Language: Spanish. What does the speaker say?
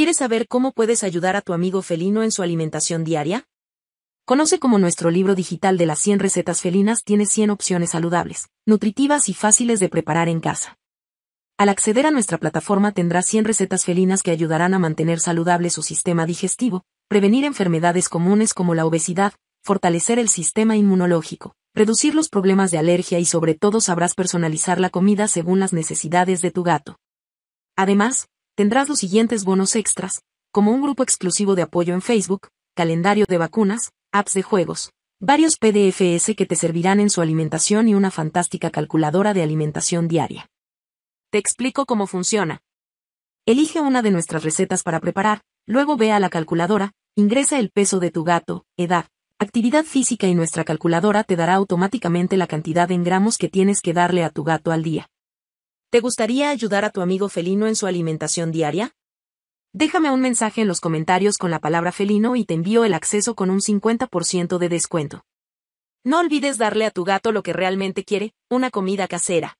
¿Quieres saber cómo puedes ayudar a tu amigo felino en su alimentación diaria? Conoce cómo nuestro libro digital de las 100 recetas felinas tiene 100 opciones saludables, nutritivas y fáciles de preparar en casa. Al acceder a nuestra plataforma tendrás 100 recetas felinas que ayudarán a mantener saludable su sistema digestivo, prevenir enfermedades comunes como la obesidad, fortalecer el sistema inmunológico, reducir los problemas de alergia y sobre todo sabrás personalizar la comida según las necesidades de tu gato. Además, tendrás los siguientes bonos extras, como un grupo exclusivo de apoyo en Facebook, calendario de vacunas, apps de juegos, varios PDFs que te servirán en su alimentación y una fantástica calculadora de alimentación diaria. Te explico cómo funciona. Elige una de nuestras recetas para preparar, luego ve a la calculadora, ingresa el peso de tu gato, edad, actividad física y nuestra calculadora te dará automáticamente la cantidad en gramos que tienes que darle a tu gato al día. ¿Te gustaría ayudar a tu amigo felino en su alimentación diaria? Déjame un mensaje en los comentarios con la palabra felino y te envío el acceso con un 50% de descuento. No olvides darle a tu gato lo que realmente quiere, una comida casera.